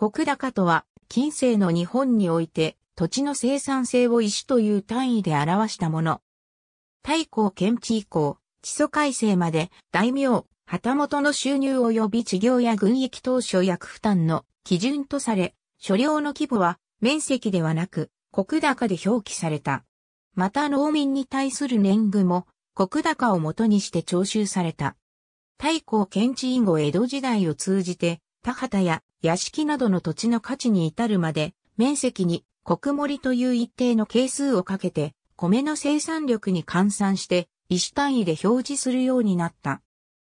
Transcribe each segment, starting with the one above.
国高とは、近世の日本において、土地の生産性を石という単位で表したもの。太閤検地以降、地租改正まで、大名、旗本の収入及び地業や軍役当初役負担の基準とされ、所領の規模は、面積ではなく、国高で表記された。また農民に対する年貢も、国高を元にして徴収された。太閤検地以後江戸時代を通じて、田畑や屋敷などの土地の価値に至るまで、面積に国盛という一定の係数をかけて、米の生産力に換算して、石単位で表示するようになった。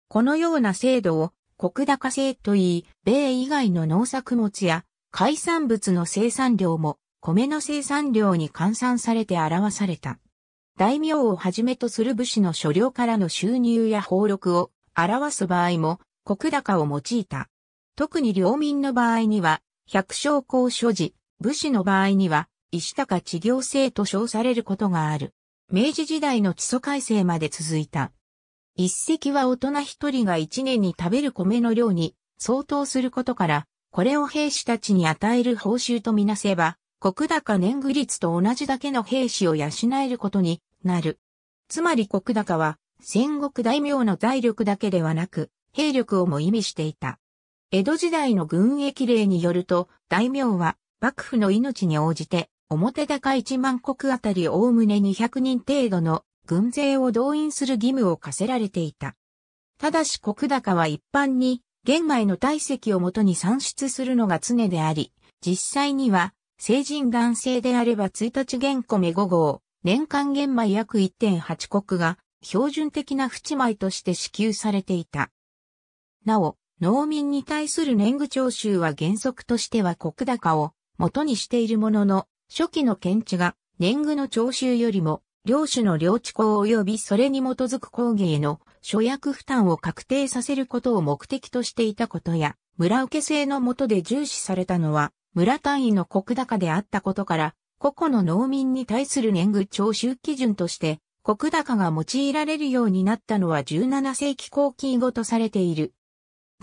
このような制度を国高制といい、米以外の農作物や海産物の生産量も米の生産量に換算されて表された。大名をはじめとする武士の所領からの収入や俸禄を表す場合も国高を用いた。特に領民の場合には、百姓公所持、武士の場合には、石高治行制と称されることがある。明治時代の基礎改正まで続いた。一石は大人一人が一年に食べる米の量に相当することから、これを兵士たちに与える報酬とみなせば、国高年貢率と同じだけの兵士を養えることになる。つまり国高は、戦国大名の財力だけではなく、兵力をも意味していた。江戸時代の軍役令によると、大名は幕府の命に応じて、表高1万石あたりおおむね200人程度の軍勢を動員する義務を課せられていた。ただし国高は一般に、玄米の体積をもとに算出するのが常であり、実際には、成人男性であれば1日玄米5号、年間玄米約1.8国が、標準的な淵米として支給されていた。なお、農民に対する年貢徴収は原則としては国高を元にしているものの、初期の検知が年貢の徴収よりも、領主の領地公及びそれに基づく工芸への諸役負担を確定させることを目的としていたことや、村受け制の下で重視されたのは、村単位の国高であったことから、個々の農民に対する年貢徴収基準として、国高が用いられるようになったのは17世紀後期以後とされている。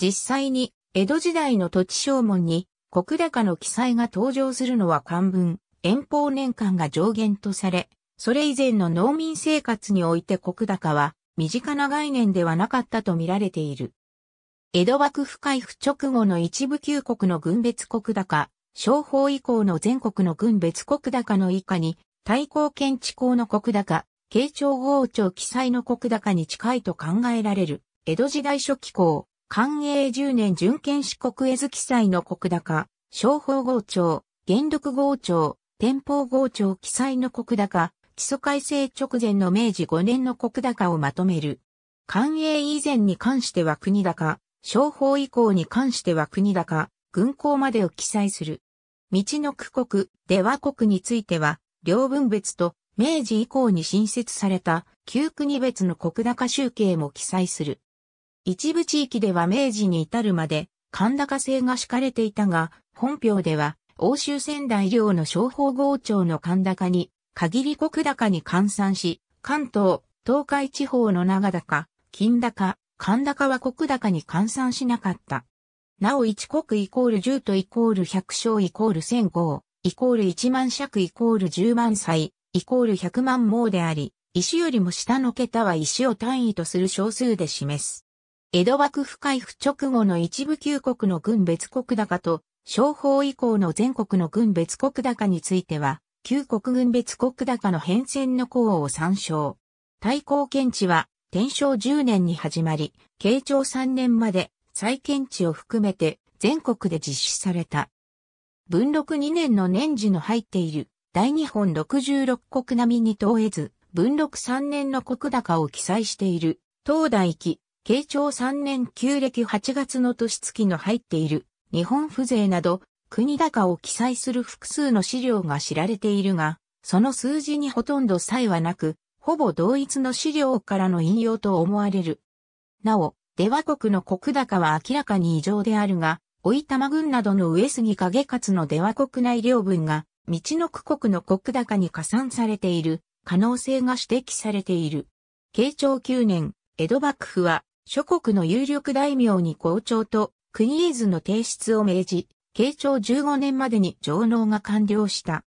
実際に江戸時代の土地証文に国高の記載が登場するのは漢文、遠方年間が上限とされ、それ以前の農民生活において国高は身近な概念ではなかったと見られている。江戸幕府開府直後の一部旧国の軍別国高、商法以降の全国の軍別国高の以下に、対抗検知校の国高、慶長王朝記載の国高に近いと考えられる、江戸時代初期校、寛永10年準権四国絵図記載の国高、商法号調、元禄号調、天保号調記載の国高、基礎改正直前の明治5年の国高をまとめる。寛永以前に関しては国高、商法以降に関しては国高、軍港までを記載する。道の区国、では国については、両分別と明治以降に新設された旧国別の国高集計も記載する。一部地域では明治に至るまで、神高制が敷かれていたが、本表では、欧州仙台領の商法豪町の神高に、限り国高に換算し、関東、東海地方の長高、金高、神高は国高に換算しなかった。なお一国イコール十とイコール百姓イコール千号、イコール一万尺イコール十万歳、イコール百万毛であり、石よりも下の桁は石を単位とする小数で示す。江戸幕府開府直後の一部旧国の軍別国高と、商法以降の全国の軍別国高については、旧国軍別国高の変遷の項を参照。対抗検知は、天正10年に始まり、慶長3年まで、再検知を含めて、全国で実施された。文禄2年の年次の入っている、大日本66国並みに問えず、文禄3年の国高を記載している、東大記、慶長3年旧暦8月の年月の入っている日本風税など国高を記載する複数の資料が知られているが、その数字にほとんど差異はなく、ほぼ同一の資料からの引用と思われる。なお、出羽国の国高は明らかに異常であるが、追いたま軍などの上杉影勝の出羽国内領分が、道の区国の国高に加算されている可能性が指摘されている。慶長9年、江戸幕府は諸国の有力大名に校長と国絵図の提出を命じ、慶長15年までに上納が完了した。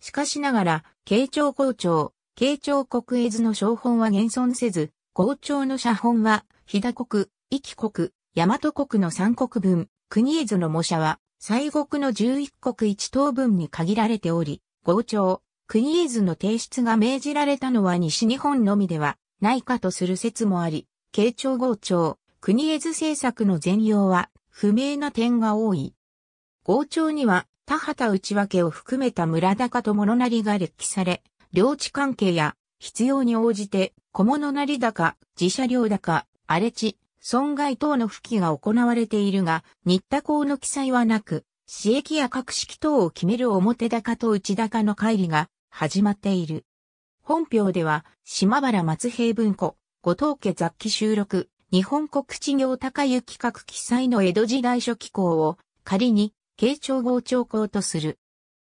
しかしながら、慶長校長、慶長国絵図の小本は現存せず、校長の写本は、飛騨国、壱岐国、大和国の三国分、国絵図の模写は、西国の11国1等分に限られており、校長、国絵図の提出が命じられたのは西日本のみでは、ないかとする説もあり、慶長豪長、国絵図制作の全容は不明な点が多い。豪長には田畑内訳を含めた村高と物なりが列記され、領地関係や必要に応じて小物なり高、自社領高、荒れ地、損害等の付記が行われているが、新田港の記載はなく、私益や格式等を決める表高と内高の会議が始まっている。本表では、島原松平文庫、後藤家雑記収録、日本国地行高湯企画記載の江戸時代初期校を仮に慶長豪長校とする。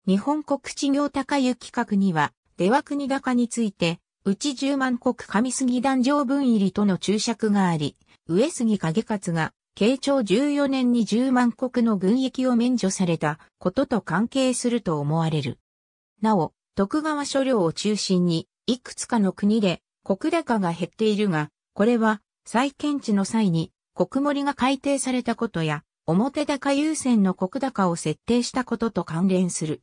日本国地行高湯企画には、出羽国高について、内十万国上杉壇上分入りとの注釈があり、上杉景勝が、慶長14年に十万国の軍役を免除されたことと関係すると思われる。なお、徳川所領を中心に、いくつかの国で国高が減っているが、これは再建地の際に国盛が改定されたことや、表高優先の国高を設定したことと関連する。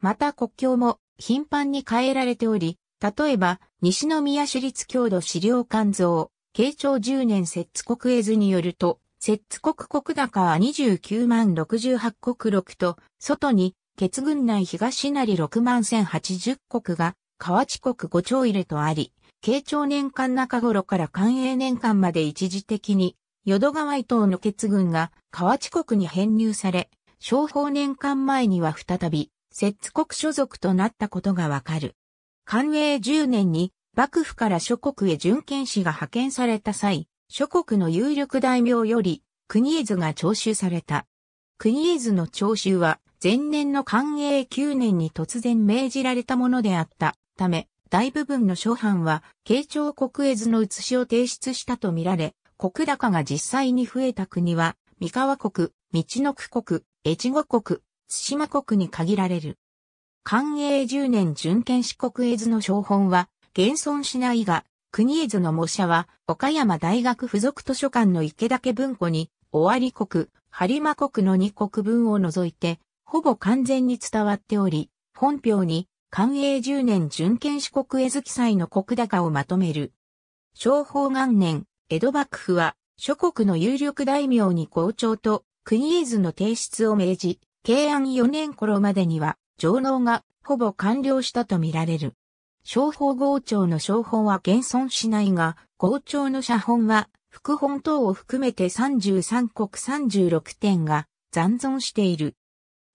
また国境も頻繁に変えられており、例えば、西宮市立郷土資料館像、慶長10年摂津国絵図によると、摂津国国高は29万68国6と、外に、血群内東成6万1080国が、河内国5兆入れとあり、慶長年間中頃から寛永年間まで一時的に、淀川伊東の血軍が河内国に編入され、商法年間前には再び、摂津国所属となったことがわかる。寛永10年に幕府から諸国へ巡検使が派遣された際、諸国の有力大名より国絵図が徴収された。国絵図の徴収は前年の寛永9年に突然命じられたものであったため、大部分の諸藩は、慶長国絵図の写しを提出したとみられ、国高が実際に増えた国は、三河国、道の区国、越後国、津島国に限られる。寛永10年準建四国絵図の小本は、現存しないが、国絵図の模写は、岡山大学附属図書館の池岳文庫に、尾張国、播磨国の2国分を除いて、ほぼ完全に伝わっており、本表に、寛永10年準権四国絵月祭の国高をまとめる。昭法元年、江戸幕府は諸国の有力大名に校長と国絵図の提出を命じ、慶安4年頃までには上納がほぼ完了したとみられる。商法号長の商法は現存しないが、号長の写本は副本等を含めて33国36点が残存している。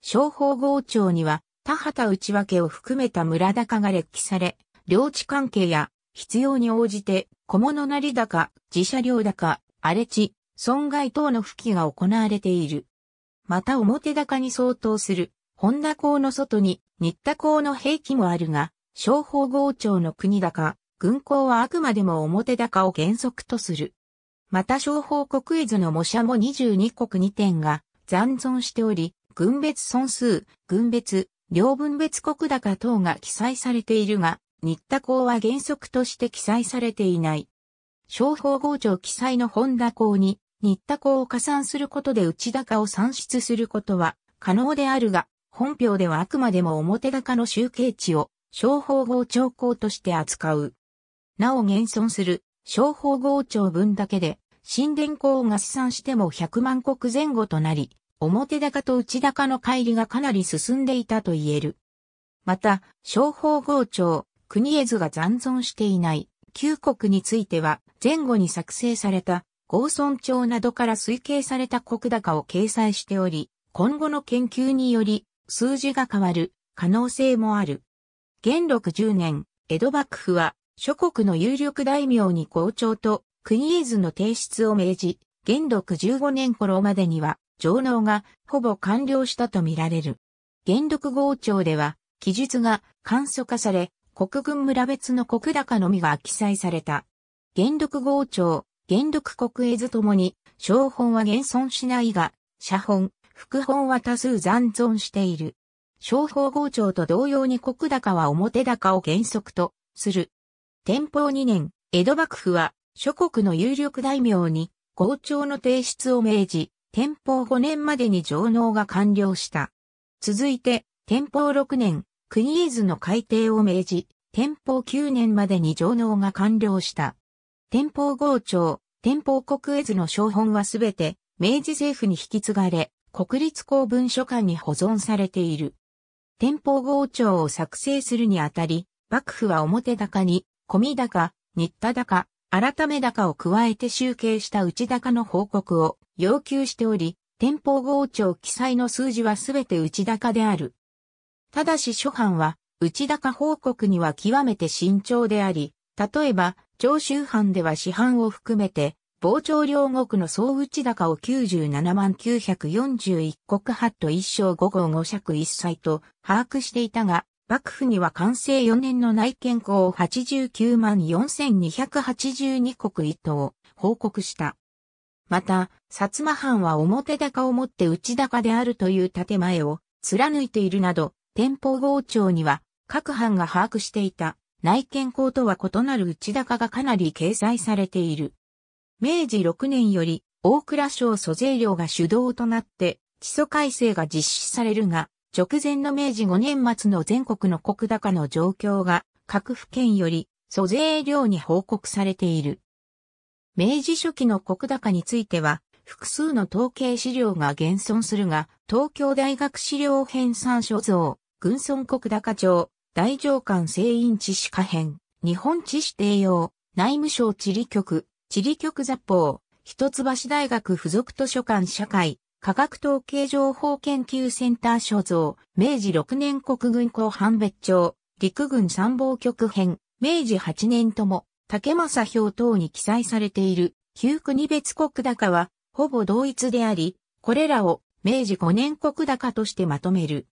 商法号長には田畑内訳を含めた村高が列記され、領地関係や必要に応じて小物なり高、自社領高、荒れ地、損害等の付記が行われている。また表高に相当する本田港の外に新田港の兵器もあるが、商法豪庁の国高、軍港はあくまでも表高を原則とする。また商法国絵図の模写も22国2点が残存しており、軍別損数、軍別、両分別国高等が記載されているが、新田港は原則として記載されていない。商法号帳記載の本田港に、新田港を加算することで内高を算出することは可能であるが、本表ではあくまでも表高の集計値を商法号帳港として扱う。なお現存する商法号帳分だけで、新田港が試算しても100万国前後となり、表高と内高の乖離がかなり進んでいたと言える。また、商法豪庁、国絵図が残存していない旧国については、前後に作成された合村庁などから推計された国高を掲載しており、今後の研究により数字が変わる可能性もある。元禄10年、江戸幕府は諸国の有力大名に校長と国絵図の提出を命じ、元禄15年頃までには上納がほぼ完了したとみられる。元禄号庁では、記述が簡素化され、国軍村別の国高のみが記載された。元禄号庁、元禄国絵図ともに、小本は現存しないが、写本、副本は多数残存している。商法号庁と同様に国高は表高を原則とする。天保2年、江戸幕府は諸国の有力大名に号庁の提出を命じ、天保5年までに上納が完了した。続いて、天保6年、国伊豆の改定を命じ、天保9年までに上納が完了した。天保号庁、天保国伊図の小本はすべて、明治政府に引き継がれ、国立公文書館に保存されている。天保号庁を作成するにあたり、幕府は表高に、込高、新田高、改め高を加えて集計した内高の報告を、要求しており、店舗号帳記載の数字はすべて内高である。ただし諸藩は、内高報告には極めて慎重であり、例えば、長州藩では市販を含めて、傍聴両国の総内高を97万941国八と一章5号5尺一歳と把握していたが、幕府には完成4年の内見校を89万4282国一等を報告した。また、薩摩藩は表高をもって内高であるという建前を貫いているなど、天保豪庁には各藩が把握していた内見校とは異なる内高がかなり掲載されている。明治6年より大蔵省租税量が主導となって基礎改正が実施されるが、直前の明治5年末の全国の国高の状況が各府県より租税量に報告されている。明治初期の国高については、複数の統計資料が現存するが、東京大学資料編参書像、軍村国高町、大上官聖院地史下編、日本地史定用、内務省地理局、地理局雑報、一橋大学附属図書館社会、科学統計情報研究センター所蔵、明治6年国軍後半別庁、陸軍参謀局編、明治8年とも、竹政表等に記載されている、旧国別国高は、ほぼ同一であり、これらを明治5年国高としてまとめる。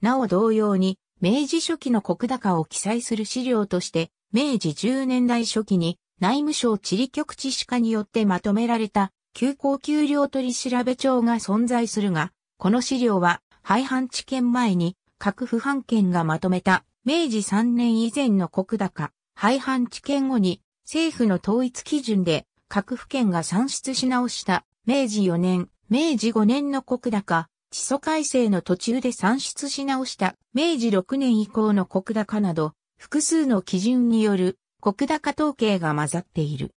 なお同様に、明治初期の国高を記載する資料として、明治10年代初期に内務省地理局地歯科によってまとめられた、休校給料取調べ帳が存在するが、この資料は、廃藩置県前に、各府藩県がまとめた、明治3年以前の国高、廃藩置県後に政府の統一基準で各府県が算出し直した明治4年、明治5年の国高、地租改正の途中で算出し直した明治6年以降の国高など複数の基準による国高統計が混ざっている。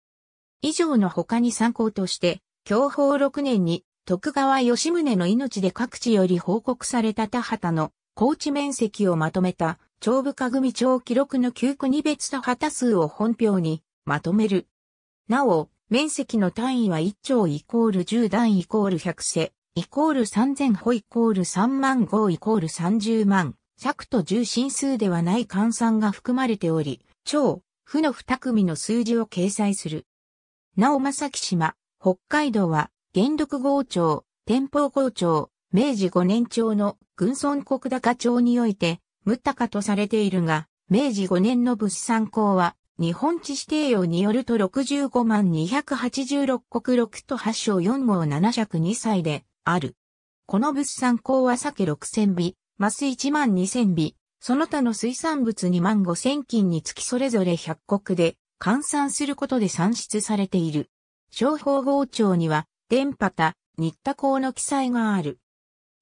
以上の他に参考として、享保6年に徳川吉宗の命で各地より報告された田畑の高地面積をまとめた長深組長記録の9区に別と旗数を本票にまとめる。なお、面積の単位は1兆イコール10段イコール100世、イコール3000歩イコール3万5イコール30万、尺と重心数ではない換算が含まれており、超、負の2組の数字を掲載する。なお、正木島、北海道は、元禄号庁、天保号庁、明治5年庁の軍村国高町において、ムタカとされているが、明治5年の物産公は、日本地指定用によると65万286国6と8章4号7尺2歳で、ある。この物産公は鮭6000尾、マス1万2000尾、その他の水産物2万5000につきそれぞれ100国で、換算することで算出されている。商法号帳には、電波た、新田港の記載がある。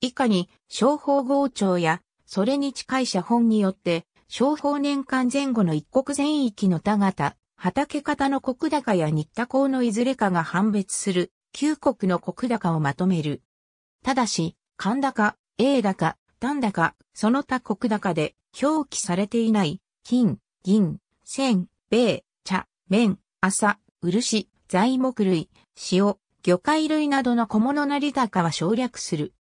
以下に、商法号帳やそれに近い写本によって、商法年間前後の一国全域の田形、畑型の国高や日田港のいずれかが判別する、旧国の国高をまとめる。ただし、神高、栄高、丹高、その他国高で表記されていない、金、銀、銭、米、茶、麺、麻、漆、材木類、塩、魚介類などの小物なり高は省略する。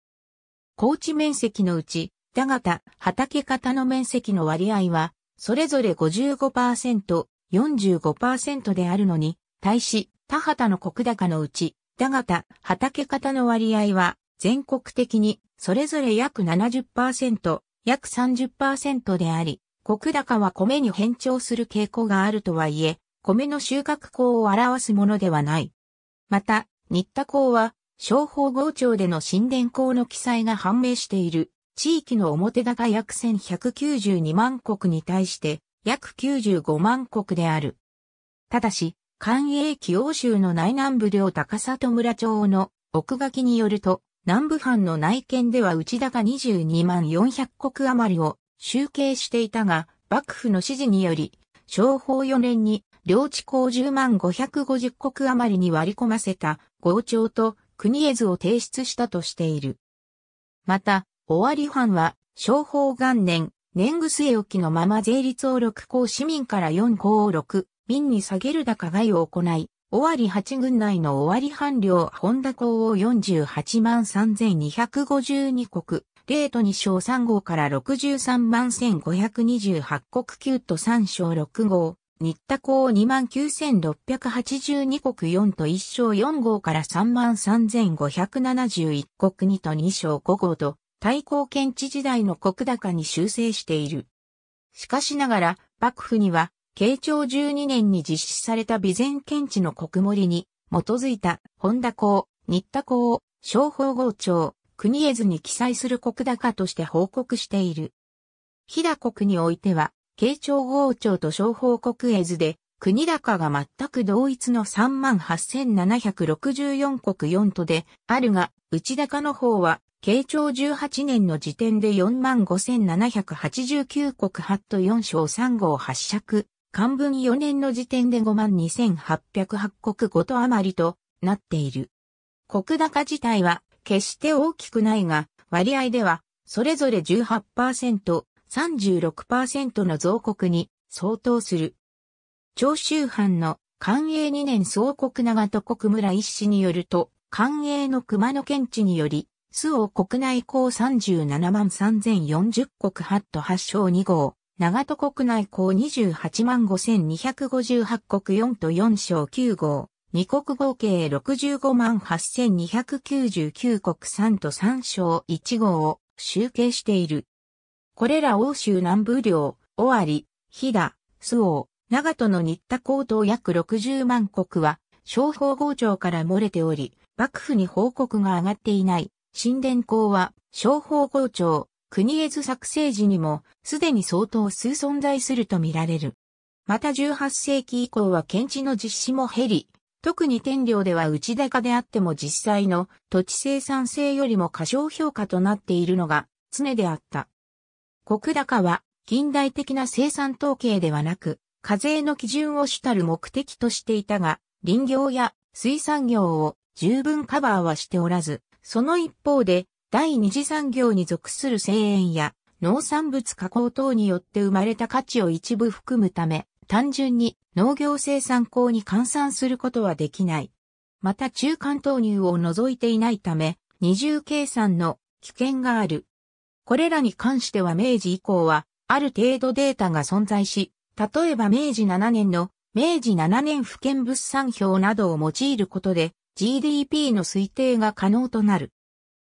高地面積のうち、田型、畑型の面積の割合は、それぞれ55%、45%であるのに、対し、田畑の国高のうち、田型、畑型の割合は、全国的に、それぞれ約70%、約30%であり、国高は米に変調する傾向があるとはいえ、米の収穫口を表すものではない。また、新田港は、商法号庁での新田港の記載が判明している地域の表高約1192万国に対して約95万国である。ただし、関営紀欧州の内南部領高里村町の奥書きによると、南部藩の内見では内高22万400国余りを集計していたが、幕府の指示により、商法4年に領地高10万550国余りに割り込ませた豪庁と国絵図を提出したとしている。また、終わり藩は、商法元年、年ぐ末置きのまま税率を6公市民から4公を6、民に下げる高いを行い、終わり八軍内の終わり藩領本田公を48万3252国、レート2章3号から63万1528国9都3章6号、新田港2万9682国4都1章4号から3万3571国2都2章5号と、対抗県知時代の国高に修正している。しかしながら、幕府には、慶長12年に実施された備前県知の国盛に、基づいた本田港、新田港、商法号庁、国絵図に記載する国高として報告している。日田国においては、慶長号庁と商法国絵図で、国高が全く同一の38,764国4都であるが、内高の方は慶長18年の時点で45,789国ハット4章3号発射。漢文4年の時点で52,808国ごと余りとなっている。国高自体は決して大きくないが、割合ではそれぞれ18%、36%の増国に相当する。長州藩の官営2年総国長戸国村一氏によると、官営の熊野県地により、スオ国内港37万3040国8都8章2号、長戸国内港28万5258国4都4章9号、2国合計65万8299国3都3章1号を集計している。これら欧州南部領、尾張、飛騨、周防、長戸の新田高等約60万国は、商法号庁から漏れており、幕府に報告が上がっていない。神殿校は、商法校長、国絵図作成時にも、すでに相当数存在すると見られる。また18世紀以降は検地の実施も減り、特に天領では内高であっても実際の土地生産性よりも過小評価となっているのが常であった。国高は近代的な生産統計ではなく、課税の基準を主たる目的としていたが、林業や水産業を十分カバーはしておらず、その一方で、第二次産業に属する製塩や農産物加工等によって生まれた価値を一部含むため、単純に農業生産項に換算することはできない。また中間投入を除いていないため、二重計算の危険がある。これらに関しては明治以降は、ある程度データが存在し、例えば明治7年の明治7年府県物産表などを用いることで、GDP の推定が可能となる。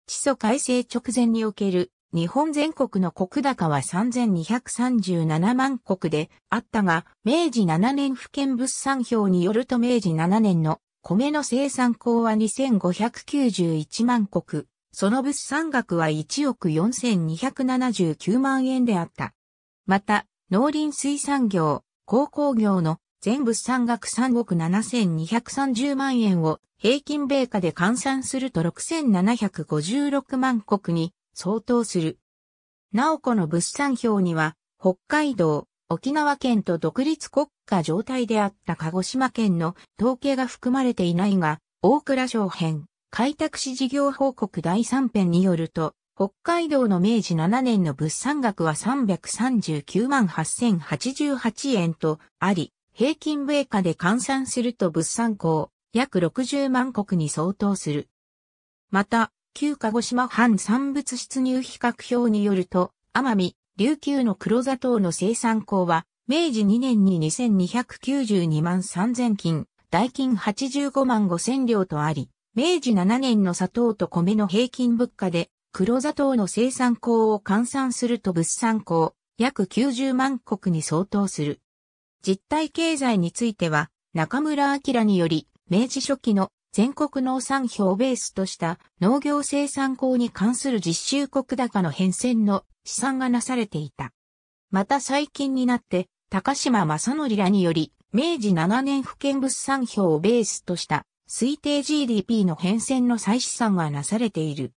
地租改正直前における日本全国の国高は3237万国であったが、明治7年府県物産表によると明治7年の米の生産高は2591万国、その物産額は1億4279万円であった。また、農林水産業、鉱工業の全物産額3億7230万円を平均米価で換算すると6756万国に相当する。なおこの物産表には、北海道、沖縄県と独立国家状態であった鹿児島県の統計が含まれていないが、大倉省編、開拓史事業報告第3編によると、北海道の明治7年の物産額は339万8088円とあり、平均米価で換算すると物産高、約60万国に相当する。また、旧鹿児島藩産物出入比較表によると、奄美、琉球の黒砂糖の生産口は、明治2年に2292万3000金、代金85万5000両とあり、明治7年の砂糖と米の平均物価で、黒砂糖の生産口を換算すると物産口、約90万国に相当する。実体経済については、中村明により、明治初期の全国農産票をベースとした農業生産工に関する実習国高の変遷の試算がなされていた。また最近になって、高島正則らにより、明治7年府県物産票をベースとした推定 GDP の変遷の再試算がなされている。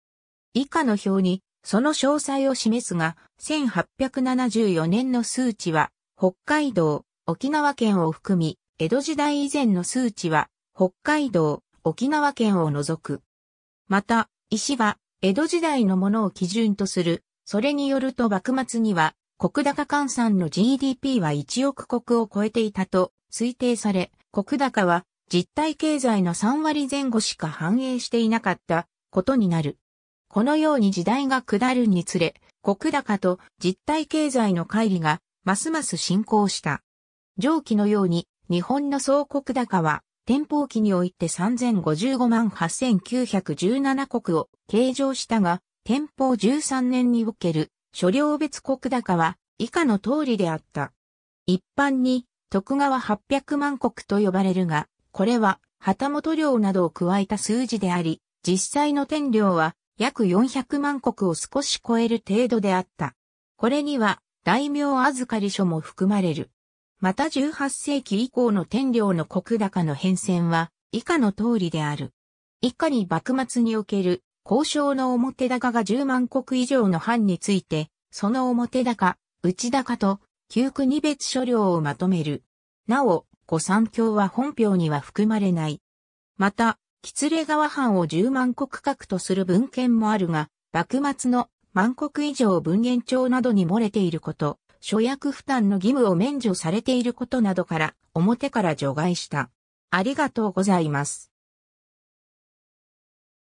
以下の表に、その詳細を示すが、1874年の数値は、北海道、沖縄県を含み、江戸時代以前の数値は、北海道、沖縄県を除く。また、石は、江戸時代のものを基準とする。それによると幕末には、国高換算の GDP は1億国を超えていたと推定され、国高は実体経済の3割前後しか反映していなかったことになる。このように時代が下るにつれ、国高と実体経済の乖離がますます進行した。上記のように日本の総国高は天保期において3055万8917国を計上したが、天保13年における所領別国高は以下の通りであった。一般に徳川800万国と呼ばれるが、これは旗本領などを加えた数字であり、実際の天領は約400万国を少し超える程度であった。これには大名預かり書も含まれる。また18世紀以降の天領の国高の変遷は以下の通りである。以下に幕末における交渉の表高が10万国以上の藩について、その表高、内高と旧国別所領をまとめる。なお、御三教は本票には含まれない。また、吉礼川藩を10万国格とする文献もあるが、幕末の万国以上文言帳などに漏れていること、諸約負担の義務を免除されていることなどから、表から除外した。ありがとうございます。